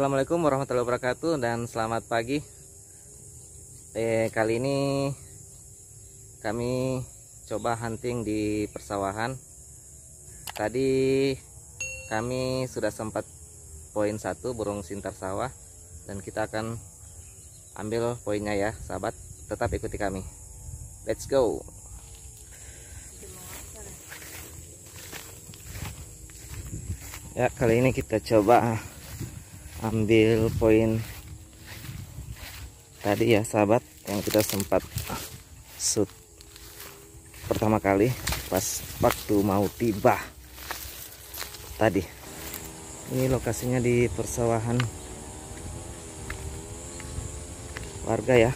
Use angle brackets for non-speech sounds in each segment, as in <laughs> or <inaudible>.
Assalamualaikum warahmatullahi wabarakatuh dan selamat pagi eh, Kali ini kami coba hunting di persawahan Tadi kami sudah sempat poin satu burung sintar sawah Dan kita akan ambil poinnya ya sahabat Tetap ikuti kami Let's go Ya kali ini kita coba ambil poin tadi ya sahabat yang kita sempat shoot pertama kali pas waktu mau tiba tadi ini lokasinya di persawahan warga ya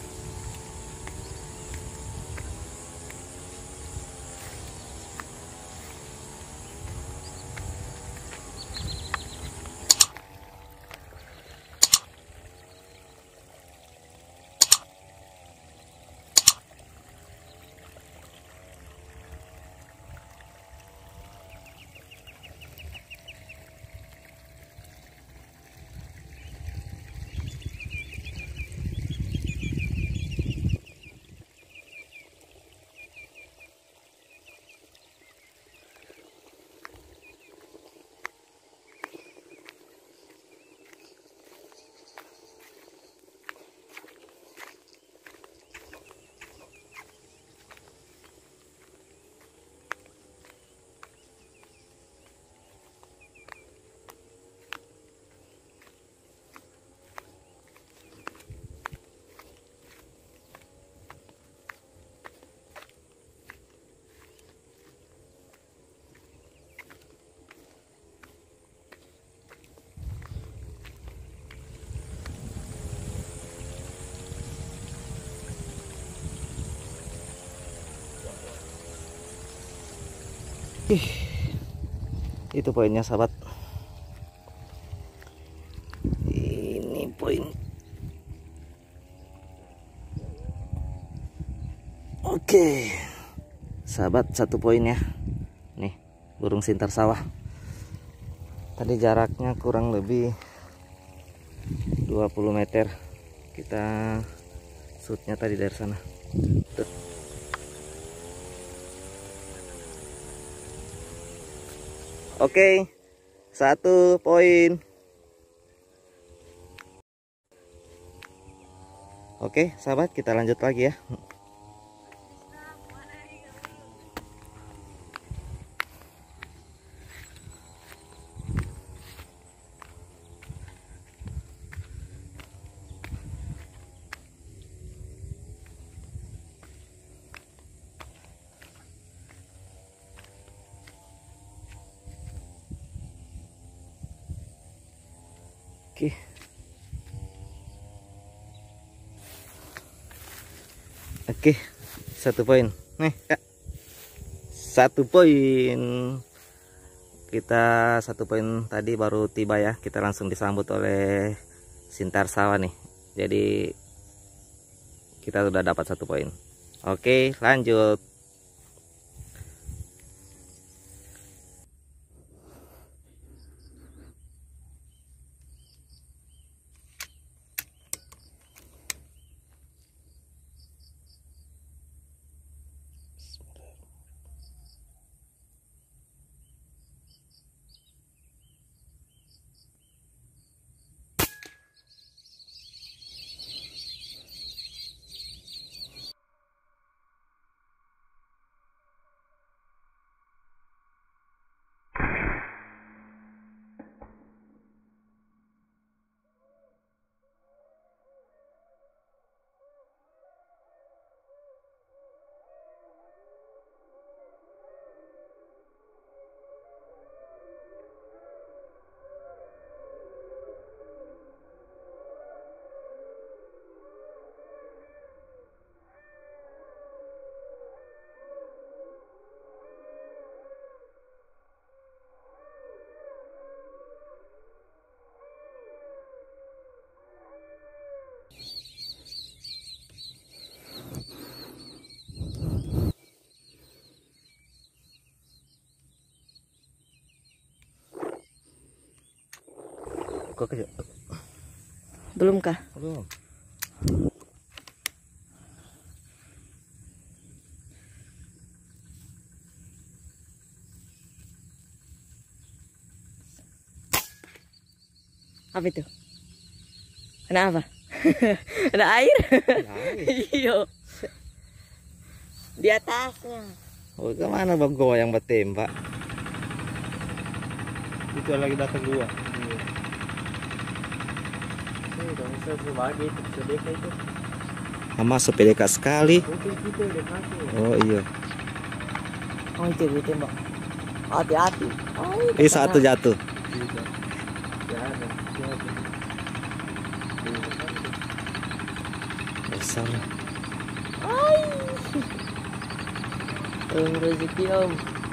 putih itu poinnya sahabat ini poin oke sahabat satu poin ya nih burung sintar sawah tadi jaraknya kurang lebih 20 meter kita shootnya tadi dari sana Oke, satu poin. Oke, sahabat, kita lanjut lagi ya. Oke. Oke, satu poin. Nih, Kak. Ya. Satu poin. Kita satu poin tadi baru tiba ya. Kita langsung disambut oleh Sintar Sawa nih. Jadi kita sudah dapat satu poin. Oke, lanjut. buka kecil. belum kah belum apa itu ada apa ada <laughs> air <laughs> iyo di atasnya oh kemana bang goyang batem pak itu lagi datang gua. Sama sepedeka sekali. Oh iya. Oh itu mbak. Hati-hati. Oh, Ini satu jatuh. Besar. Ay. terima rezeki om.